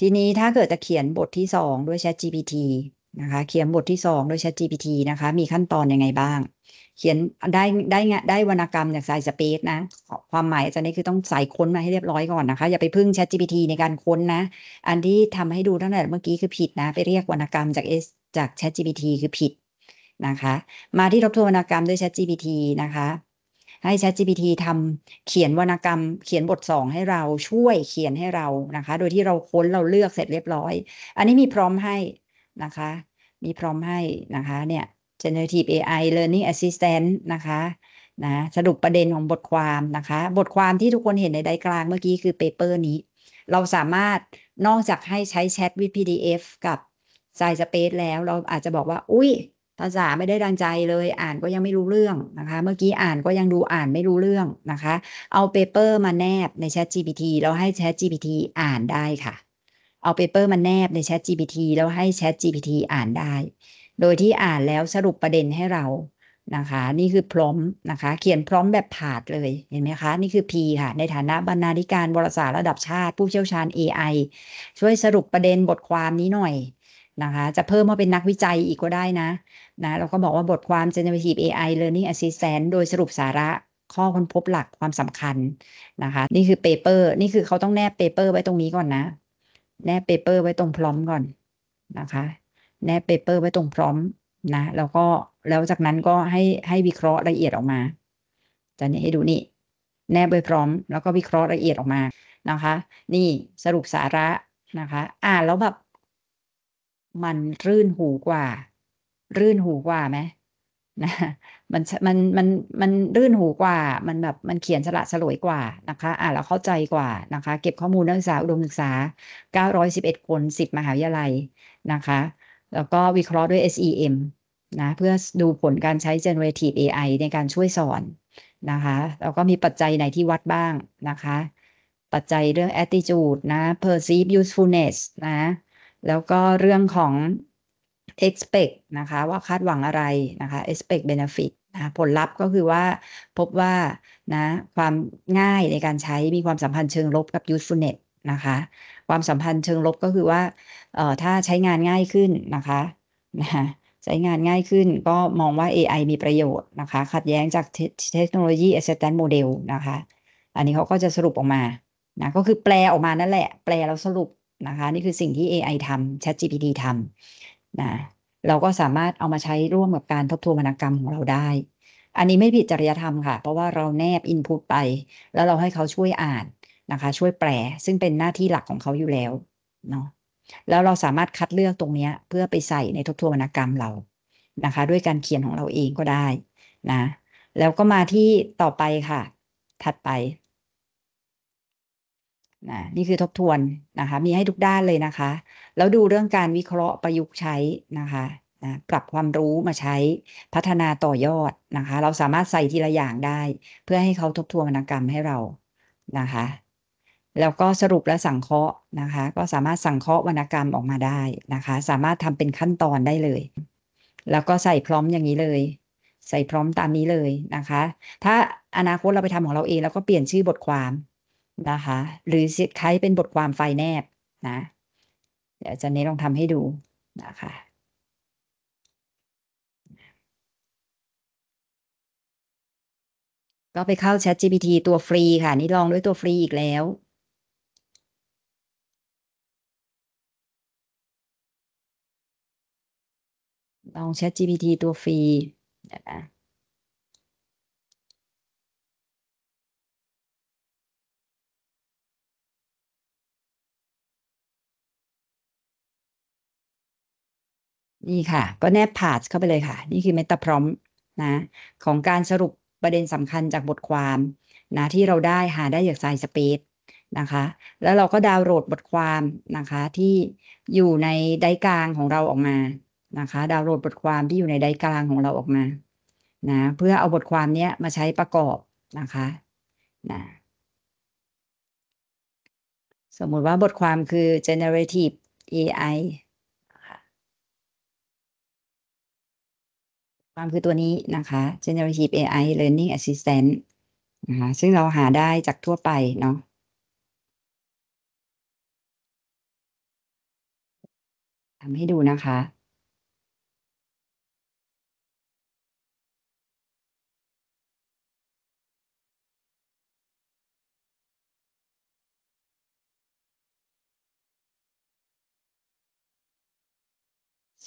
ทีนี้ถ้าเกิดจะเขียนบทที่ 2 ด้วย ChatGPT นะคะ เขียนบทที่2ด้วย ChatGPT นะคะ มีขั้นตอนยังไงบ้าง เขียนได้ได้ได้วรรณกรรมจากสายสเปซนะ ความหมายอาจารย์นี่คือต้องใส่ค้นมาให้เรียบร้อยก่อนนะคะอย่าไปพึ่ง ChatGPT ในการค้นนะ อันที่ทำให้ดูตั้งแต่เมื่อกี้คือผิดนะไปเรียกวรรณกรรมจาก S จาก ChatGPT คือผิดนะคะ มาที่ทบทวนวรรณกรรมด้วย ChatGPT นะคะให้ ChatGPT ทำเขียนวรรณกรรม เขียนบทสองให้เราช่วยเขียนให้เรานะคะ โดยที่เราค้นเราเลือกเสร็จเรียบร้อย อันนี้มีพร้อมให้นะคะ มีพร้อมให้นะคะเนี่ย generative AI learning assistant นะคะนะสรุปประเด็นของบทความนะคะ บทความที่ทุกคนเห็นในไดกลางเมื่อกี้คือเปเปอร์นี้ เราสามารถนอกจากให้ใช้แชทวิด PDF กับ s ซ s สเปซแล้วเราอาจจะบอกว่า อุ้ยภาษาไม่ได้ดังใจเลย อ่านก็ยังไม่รู้เรื่องนะคะ เมื่อกี้อ่านก็ยังดูอ่านไม่รู้เรื่องนะคะ เอาเปเปอร์มาแนบใน Chat GPT แล้วให้ Chat GPT อ่านได้ค่ะ เอาเปเปอร์มาแนบใน Chat GPT แล้วให้ Chat GPT อ่านได้ โดยที่อ่านแล้วสรุปประเด็นให้เรา นะคะ นี่คือพร้อมนะคะ เขียนพร้อมแบบผาดเลย เห็นไหมคะ นี่คือ P ค่ะ ในฐานะบรรณาธิการวารสารระดับชาติ ผู้เชี่ยวชาญ AI ช่วยสรุปประเด็นบทความนี้หน่อยนะคะ จะเพิ่มว่าเป็นนักวิจัยอีกก็ได้นะนะ เราก็บอกว่าบทความ generative AI learning assistant โดยสรุปสาระข้อค้นพบหลักความสำคัญนะคะ นี่คือเปเปอร์ นี่คือเขาต้องแนบเปเปอร์ไว้ตรงนี้ก่อนนะ แนบเปเปอร์ไว้ตรงพร้อมก่อนนะคะ แนบเปเปอร์ไว้ตรงพร้อมนะแล้วก็แล้วจากนั้นก็ให้ให้วิเคราะห์ละเอียดออกมาจะเนี่ยให้ดูนี่แนบไว้พร้อมแล้วก็วิเคราะห์ละเอียดออกมานะคะ นี่สรุปสาระนะคะอ่านแล้วแบบมันรื่นหูกว่า รื่นหูกว่าไหมนะ มัน มัน มัน มันรื่นหูกว่า มัน แบบ มัน เขียนฉละฉลวยกว่า นะคะ อ่าเราเข้าใจกว่า นะคะ เก็บข้อมูลนักศึกษาอุดมศึกษา 911 คน 10 มหาวิทยาลัย นะคะ แล้วก็วิเคราะห์ด้วย SEM นะ เพื่อดูผลการใช้ generative AI ในการช่วยสอน นะคะ แล้วก็มีปัจจัยไหนที่วัดบ้าง นะคะ ปัจจัยเรื่อง attitude นะ perceive usefulness นะแล้วก็เรื่องของ expect นะคะว่าคาดหวังอะไรนะคะ expect benefit นะผลลัพธ์ก็คือว่าพบว่านะความง่ายในการใช้มีความสัมพันธ์เชิงลบกับ usefulness นะคะความสัมพันธ์เชิงลบก็คือว่าเอ่อถ้าใช้งานง่ายขึ้นนะคะนะใช้งานง่ายขึ้นก็มองว่า AI มีประโยชน์นะคะขัดแย้งจากเทคโนโลยี assistant model นะคะอันนี้เขาก็จะสรุปออกมานะก็คือแปลออกมานั่นแหละ แปลแล้วสรุปนะคะนี่คือสิ่งที่ AI ทำ ChatGPT ทำนะเราก็สามารถเอามาใช้ร่วมกับการทบทวนวรรณกรรมของเราได้ อันนี้ไม่ผิดจริยธรรมค่ะ เพราะว่าเราแนบ Input ไป แล้วเราให้เขาช่วยอ่านนะคะ ช่วยแปลซึ่งเป็นหน้าที่หลักของเขาอยู่แล้วเนาะแล้วเราสามารถคัดเลือกตรงนี้ เพื่อไปใส่ในทบทวนวรรณกรรมเรานะคะ ด้วยการเขียนของเราเองก็ได้นะ แล้วก็มาที่ต่อไปค่ะ ถัดไปนะนี่คือทบทวนนะคะมีให้ทุกด้านเลยนะคะ แล้วดูเรื่องการวิเคราะห์ประยุกต์ใช้นะคะนะปรับความรู้มาใช้พัฒนาต่อยอดนะคะ เราสามารถใส่ทีละอย่างได้ เพื่อให้เขาทบทวนวรรณกรรมให้เรานะคะ แล้วก็สรุปและสังเคราะห์นะคะ ก็สามารถสังเคราะห์วรรณกรรมออกมาได้นะคะ สามารถทำเป็นขั้นตอนได้เลย แล้วก็ใส่พร้อมอย่างนี้เลย ใส่พร้อมตามนี้เลยนะคะ ถ้าอนาคตเราไปทำของเราเองแล้วก็เปลี่ยนชื่อบทความนะคะหรือใช้เป็นบทความไฟแนบนะ เดี๋ยวจะเน้ลองทำให้ดูนะคะ ก็ไปเข้า Chat GPT ตัวฟรีค่ะนี่ลองด้วยตัวฟรีอีกแล้วลอง Chat GPT ตัวฟรีนะคนะนี่ค่ะก็แนบพาสเข้าไปเลยค่ะนี่คือเมตาพร้อมนะของการสรุปประเด็นสำคัญจากบทความนะที่เราได้หาได้จากไซสเปซนะคะ แล้วเราก็ดาวน์โหลดบทความนะคะที่อยู่ในไดกลางของเราออกมานะคะ ดาวน์โหลดบทความที่อยู่ในไดกลางของเราออกมานะเพื่อเอาบทความนี้มาใช้ประกอบนะคะนะสมมุติว่าบทความคือ generative AI ความคือตัวนี้นะคะ generative AI learning assistant นะคะ ซึ่งเราหาได้จากทั่วไปเนาะทำให้ดูนะคะ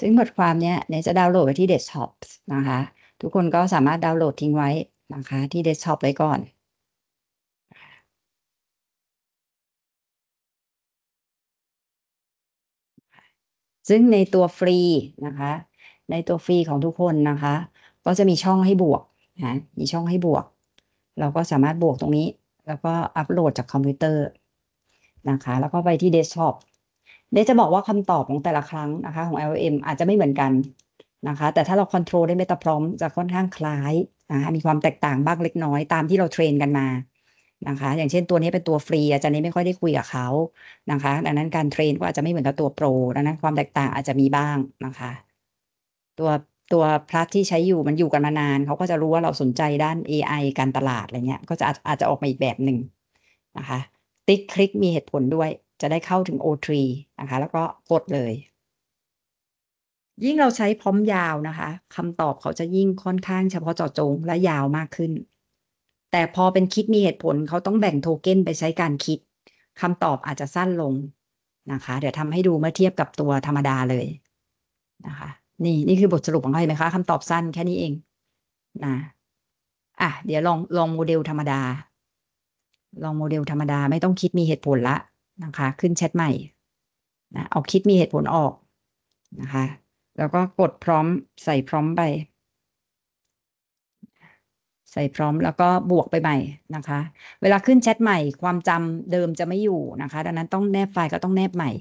ซึ่งบทความเนี้ยเนี่ยจะดาวน์โหลด ไปที่เดสก์ท็อปนะคะทุกคนก็สามารถดาวน์โหลดทิ้งไว้นะคะที่เดสก์ท็อปไว้ก่อน ซึ่งในตัวฟรีนะคะ ในตัวฟรีของทุกคนนะคะ ก็จะมีช่องให้บวกนะมีช่องให้บวก เราก็สามารถบวกตรงนี้แล้วก็อัปโหลดจากคอมพิวเตอร์นะคะแล้วก็ไปที่เดสก์ท็อปเดจะบอกว่าคำตอบของแต่ละครั้งนะคะของ LLM อาจจะไม่เหมือนกันนะคะ แต่ถ้าเราควบคุมได้เมตาพร้อมจะค่อนข้างคล้ายนะคะมีความแตกต่างบ้างเล็กน้อยตามที่เราเทรนกันมานะคะอย่างเช่นตัวนี้เป็นตัวฟรีอาจารย์นี้ไม่ค่อยได้คุยกับเขานะคะ ดังนั้นการเทรนก็อาจจะไม่เหมือนกับตัวโปรดังนั้นความแตกต่างอาจจะมีบ้างนะคะ ตัวตัวพลัสที่ใช้อยู่มันอยู่กันมานานเขาก็จะรู้ว่าเราสนใจด้าน AI การตลาดอะไรเงี้ยก็จะอาจจะออกมาอีกแบบหนึ่งนะคะติ๊กคลิกมีเหตุผลด้วยจะได้เข้าถึง O3 นะคะ แล้วก็กดเลย ยิ่งเราใช้พร้อมยาวนะคะคำตอบเขาจะยิ่งค่อนข้างเฉพาะเจาะจง และยาวมากขึ้น แต่พอเป็นคิดมีเหตุผลเขาต้องแบ่งโทเก้นไปใช้การคิดคำตอบอาจจะสั้นลงนะคะ เดี๋ยวทำให้ดูเมื่อเทียบกับตัวธรรมดาเลยนะคะนี่นี่คือบทสรุปของเขาเห็นไหมคะคำตอบสั้นแค่นี้เองนะอ่ะเดี๋ยวลองลองโมเดลธรรมดา ลองโมเดล ธรรมดาไม่ต้องคิดมีเหตุผลละนะคะขึ้นแชทใหม่นะเอาคิดมีเหตุผลออกนะคะแล้วก็กดพร้อมใส่พร้อมไปใส่พร้อมแล้วก็บวกไปใหม่นะคะ เวลาขึ้นแชทใหม่ ความจำเดิมจะไม่อยู่นะคะดังนั้นต้องแนบไฟล์ก็ต้องแนบใหม่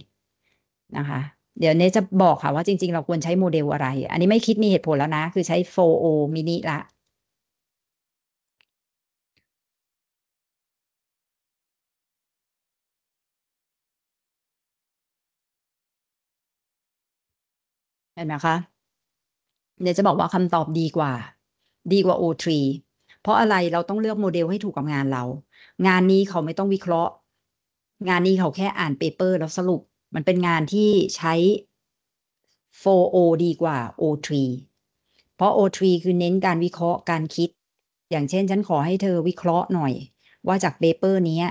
นะคะเดี๋ยวเนจะบอกค่ะว่าจริงๆ เราควรใช้โมเดลอะไร อันนี้ไม่คิดมีเหตุผลแล้วนะ คือใช้ 4O mini ละห็นไหมคะเดี๋ยวจะบอกว่าคำตอบดีกว่า ดีกว่า O3 เพราะอะไรเราต้องเลือกโมเดลให้ถูกกับงานเรา งานนี้เขาไม่ต้องวิเคราะห์ งานนี้เขาแค่อ่านเปเปอร์แล้วสรุปมันเป็นงานที่ใช้ 4O ดีกว่า O3 เพราะ O3 คือเน้นการวิเคราะห์การคิด อย่างเช่น ฉันขอให้เธอวิเคราะห์หน่อย ว่าจากเปเปอร์นี้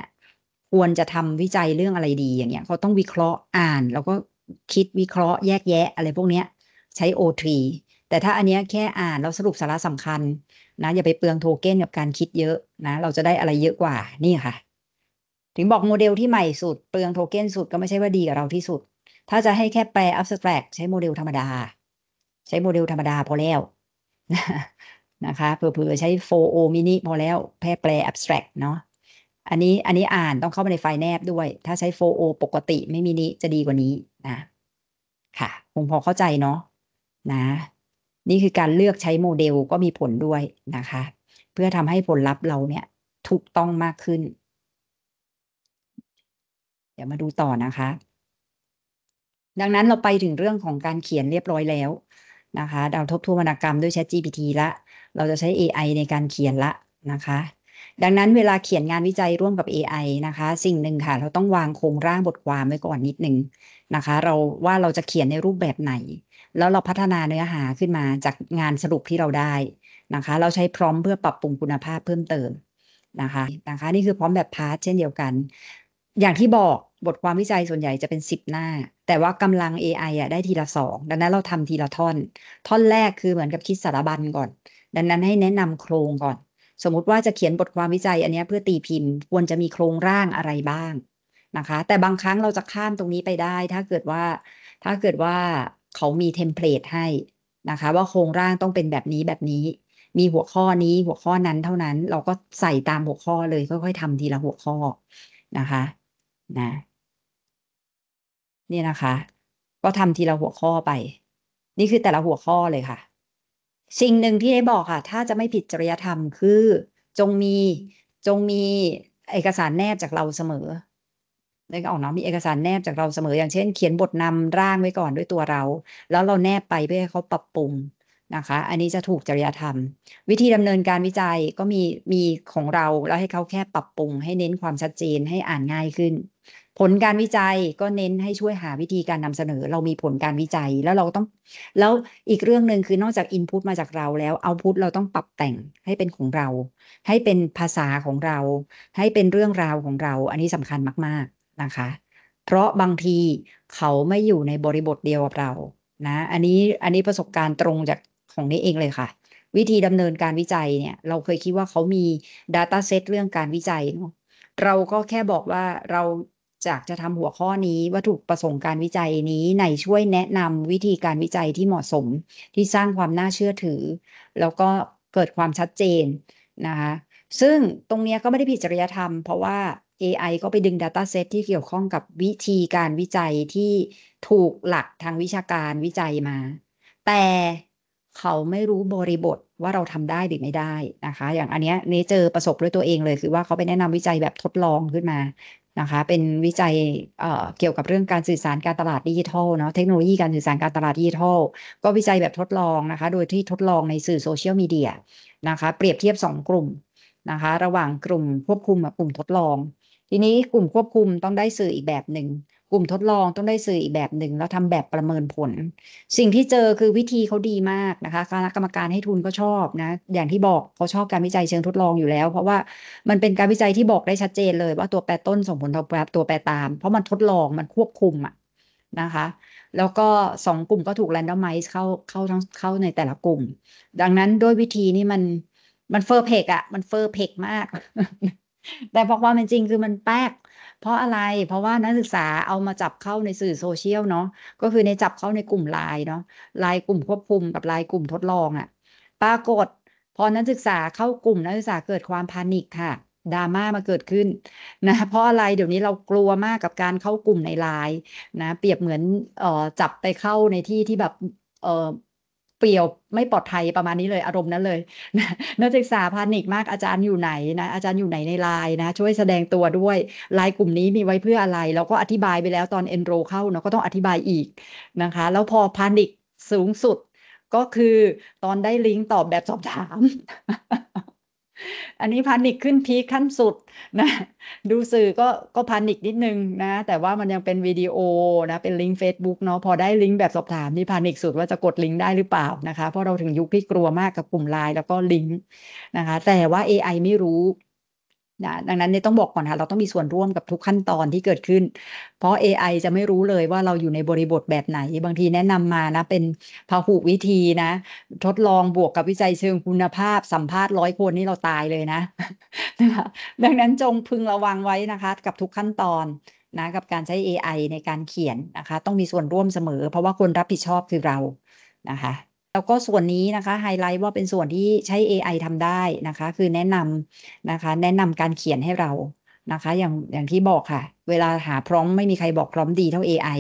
ควรจะทำวิจัยเรื่องอะไรดีอย่างเงี้ยเขาต้องวิเคราะห์อ่าน แล้วก็คิดวิเคราะห์แยกแยะอะไรพวกเนี้ยใช้ O3 แต่ถ้าอันนี้แค่อ่านแล้วสรุปสาระสำคัญ นะอย่าไปเปลืองโทเก้นกับการคิดเยอะนะ เราจะได้อะไรเยอะกว่า นี่ค่ะ ถึงบอกโมเดลที่ใหม่สุดเปลืองโทเก้นสุดก็ไม่ใช่ว่าดีกับเราที่สุด ถ้าจะให้แค่แปล abstract ใช้โมเดลธรรมดา ใช้โมเดลธรรมดาพอแล้วนะคะเผื่อๆใช้ 4O mini พอแล้วแพ่แปล abstract เนาะอันนี้อันนี้อ่านต้องเข้าไปในไฟล์แนบด้วย ถ้าใช้ 4O ปกติไม่มินิจะดีกว่านี้นะค่ะคงพอเข้าใจเนาะนะนี่คือการเลือกใช้โมเดลก็มีผลด้วยนะคะ เพื่อทำให้ผลลัพธ์เราเนี่ยถูกต้องมากขึ้น เดี๋ยวมาดูต่อนะคะ ดังนั้นเราไปถึงเรื่องของการเขียนเรียบร้อยแล้วนะคะเราทบทวนวรรณกรรมด้วย ChatGPT ละ เราจะใช้ AI ในการเขียนละนะคะ ดังนั้นเวลาเขียนงานวิจัยร่วมกับ AI นะคะ สิ่งหนึ่งค่ะเราต้องวางโครงร่างบทความไว้ก่อนนิดนึงนะคะ เราว่าเราจะเขียนในรูปแบบไหนแล้วเราพัฒนาเนื้อหาขึ้นมาจากงานสรุปที่เราได้นะคะ เราใช้พร้อมเพื่อปรับปรุงคุณภาพเพิ่มเติมนะคะนะคะนี่คือพร้อมแบบพาร์ทเช่นเดียวกัน อย่างที่บอกบทความวิจัยส่วนใหญ่จะเป็น 10 หน้า แต่ว่ากำลัง AI อ่ะได้ทีละ 2 ดังนั้นเราทำทีละท่อน ท่อนแรกคือเหมือนกับคิดสารบัญก่อน ดังนั้นให้แนะนำโครงก่อนสมมุติว่าจะเขียนบทความวิจัย อันนี้เพื่อตีพิมพ์ควรจะมีโครงร่างอะไรบ้างนะคะ แต่บางครั้งเราจะข้ามตรงนี้ไปได้ ถ้าเกิดว่าถ้าเกิดว่าเขามีเทมเพลตให้นะคะ ว่าโครงร่างต้องเป็นแบบนี้แบบนี้ มีหัวข้อนี้หัวข้อนั้นเท่านั้นเราก็ใส่ตามหัวข้อเลยค่อยๆทำทีละหัวข้อนะคะนะนี่นะคะ ก็ทำทีละหัวข้อไป นี่คือแต่ละหัวข้อเลยค่ะ สิ่งหนึ่งที่ได้บอกค่ะ ถ้าจะไม่ผิดจริยธรรมคือจงมีจงมีเอกสารแนบจากเราเสมอนึกออกเนาะมีเอกสารแนบจากเราเสมออย่างเช่น เขียนบทนำร่างไว้ก่อนด้วยตัวเรา แล้วเราแนบไปเพื่อให้เขาปรับปรุงนะคะ อันนี้จะถูกจริยธรรม วิธีดำเนินการวิจัยก็มีมีของเราแล้วให้เขาแค่ปรับปรุง ให้เน้นความชัดเจนให้อ่านง่ายขึ้น ผลการวิจัยก็เน้นให้ช่วยหาวิธีการนำเสนอ เรามีผลการวิจัยแล้วเราต้องแล้วอีกเรื่องหนึ่งคือนอกจากอินพุตมาจากเราแล้วเอาพุตเราต้องปรับแต่งให้เป็นของเรา ให้เป็นภาษาของเรา ให้เป็นเรื่องราวของเรา อันนี้สำคัญมากๆนะคะเพราะบางทีเขาไม่อยู่ในบริบทเดียวกับเรา นะ อันนี้ อันนี้ประสบการณ์ตรงจากของนี้เองเลยค่ะ วิธีดำเนินการวิจัยเนี่ย เราเคยคิดว่าเขามี Data Set เรื่องการวิจัย เราก็แค่บอกว่าเราจากจะทำหัวข้อนี้วัตถุประสงค์การวิจัยนี้ในช่วยแนะนำวิธีการวิจัยที่เหมาะสมที่สร้างความน่าเชื่อถือ แล้วก็เกิดความชัดเจนนะคะ ซึ่งตรงนี้ก็ไม่ได้ผิดจริยธรรม เพราะว่า AI ก็ไปดึง Dataset ที่เกี่ยวข้องกับวิธีการวิจัยที่ถูกหลักทางวิชาการวิจัยมา แต่เขาไม่รู้บริบทว่าเราทำได้หรือไม่ได้นะคะ อย่างอันเนี้ยเนเจอประสบด้วยตัวเองเลยคือว่าเขาไปแนะนำวิจัยแบบทดลองขึ้นมานะคะ เป็นวิจัยเเกี่ยวกับเรื่องการสื่อสารการตลาดดิจิทัลเนาะ เทคโนโลยีการสื่อสารการตลาดดิจิทัล ก็วิจัยแบบทดลองนะคะ โดยที่ทดลองในสื่อโซเชียลมีเดียนะคะ เปรียบเทียบ 2 กลุ่มนะคะ ระหว่างกลุ่มควบคุมกับกลุ่มทดลองทีนี้กลุ่มควบคุมต้องได้สื่ออีกแบบหนึ่ง กลุ่มทดลองต้องได้สื่ออีกแบบหนึ่ง แล้วทำแบบประเมินผล สิ่งที่เจอคือวิธีเขาดีมากนะคะคณะกรรมการให้ทุนก็ชอบนะ อย่างที่บอกเขาชอบการวิจัยเชิงทดลองอยู่แล้ว เพราะว่ามันเป็นการวิจัยที่บอกได้ชัดเจนเลยว่าตัวแปรต้นส่งผลต่อตัวแปรตาม เพราะมันทดลองมันควบคุมอะนะคะ แล้วก็สองกลุ่มก็ถูกแรนดอมไมซ์เข้าเข้าทั้งเข้าในแต่ละกลุ่มดังนั้นด้วยวิธีนี้มันมันเฟอร์เพกอะมันเฟอร์เพกมากแต่พอความเป็นจริงคือมันแป๊กเพราะอะไร เพราะว่านักศึกษาเอามาจับเข้าในสื่อโซเชียลเนาะ ก็คือในจับเข้าในกลุ่มไลน์เนาะ ไลน์กลุ่มควบคุมกับไลน์กลุ่มทดลองอะ่ะ ปรากฏพอนักศึกษาเข้ากลุ่มนักศึกษาเกิดความพานิคค่ะ ดราม่ามาเกิดขึ้นนะ เพราะอะไรเดี๋ยวนี้เรากลัวมากกับการเข้ากลุ่มในไลน์นะ เปรียบเหมือนเอ่อจับไปเข้าในที่ที่แบบเอ่อเปลี่ยวไม่ปลอดภัยประมาณนี้เลยอารมณ์นั้นเลยนักศึกษาพานิกมาก อาจารย์อยู่ไหนนะอาจารย์อยู่ไหนในไลน์นะ ช่วยแสดงตัวด้วยไลน์กลุ่มนี้มีไว้เพื่ออะไรเราก็อธิบายไปแล้วตอนเอนโรเข้าเนาะก็ต้องอธิบายอีกนะคะ แล้วพอพานิกสูงสุดก็คือตอนได้ลิงก์ตอบแบบสอบถามอันนี้พานิคขึ้นพีคขั้นสุดนะดูสื่อก็ก็พานิคนิดนึงนะแต่ว่ามันยังเป็นวิดีโอนะเป็นลิงก์ Facebook เนาะพอได้ลิงก์แบบสอบถามนี่พานิคสุดว่าจะกดลิงก์ได้หรือเปล่านะคะเพราะเราถึงยุคที่กลัวมากกับกลุ่มไลน์แล้วก็ลิงก์นะคะแต่ว่า AI ไม่รู้นะดังนั้นเนี่ยต้องบอกก่อนค่ะ เราต้องมีส่วนร่วมกับทุกขั้นตอนที่เกิดขึ้น เพราะ AI จะไม่รู้เลยว่าเราอยู่ในบริบทแบบไหนบางทีแนะนำมานะ เป็นพหุวิธีนะ ทดลองบวกกับวิจัยเชิงคุณภาพ สัมภาษณ์ร้อยคนนี่เราตายเลยนะนะคะดังนั้นจงพึงระวังไว้นะคะ กับทุกขั้นตอนนะ กับการใช้ AI ในการเขียนนะคะ ต้องมีส่วนร่วมเสมอ เพราะว่าคนรับผิดชอบคือเรานะคะแล้วก็ส่วนนี้นะคะไฮไลท์ว่าเป็นส่วนที่ใช้ AI ทำได้นะคะ คือแนะนำนะคะ แนะนำการเขียนให้เรานะคะ อย่างอย่างที่บอกค่ะ เวลาหาพร้อม ไม่มีใครบอกพร้อมดีเท่า AI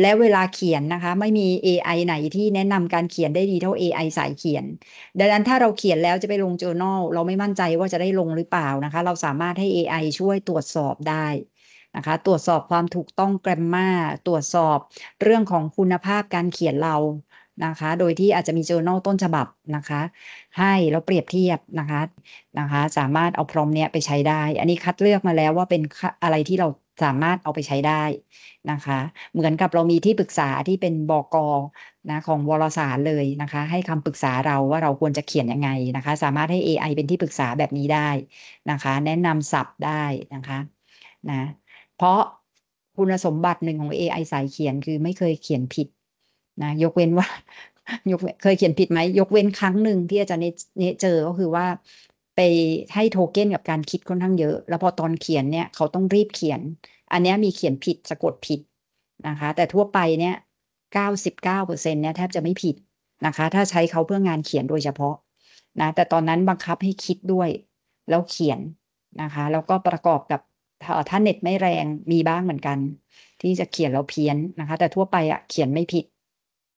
และเวลาเขียนนะคะ ไม่มี AI ไหนที่แนะนำการเขียนได้ดีเท่า AI สายเขียน ดังนั้นถ้าเราเขียนแล้วจะไปลง journal เราไม่มั่นใจว่าจะได้ลงหรือเปล่านะคะ เราสามารถให้ AI ช่วยตรวจสอบได้นะคะ ตรวจสอบความถูกต้องแกรมมาตรวจสอบเรื่องของคุณภาพการเขียนเรานะคะ โดยที่อาจจะมี journal ต้นฉบับนะคะให้แล้วเปรียบเทียบนะคะ นะคะสามารถเอาพรอมเนี้ยไปใช้ได้ อันนี้คัดเลือกมาแล้วว่าเป็นอะไรที่เราสามารถเอาไปใช้ได้นะคะ เหมือนกับเรามีที่ปรึกษาที่เป็นบอกอนะของวารสารเลยนะคะ ให้คำปรึกษาเราว่าเราควรจะเขียนยังไงนะคะ สามารถให้ AI เป็นที่ปรึกษาแบบนี้ได้นะคะ แนะนำศัพท์ได้นะคะ นะ เพราะคุณสมบัติหนึ่งของ AI สายเขียนคือไม่เคยเขียนผิดนะยกเว้นว่ายกเคยเขียนผิดไหมยกเว้นครั้งหนึ่งที่อาจารย์เนเจอก็คือว่าไปให้โทเก้นกับการคิดค่อนข้างเยอะแล้วพอตอนเขียนเนี่ยเขาต้องรีบเขียน อันนี้มีเขียนผิดสะกดผิดนะคะ แต่ทั่วไปเนี่ยเก้าสิบเก้าเปอร์เซ็นเนี่ยแทบจะไม่ผิดนะคะ ถ้าใช้เขาเพื่องานเขียนโดยเฉพาะนะแต่ตอนนั้นบังคับให้คิดด้วย แล้วเขียนนะคะ แล้วก็ประกอบกับถ้าเน็ตไม่แรงมีบ้างเหมือนกัน ที่จะเขียนเราเพี้ยนนะคะ แต่ทั่วไปอะเขียนไม่ผิด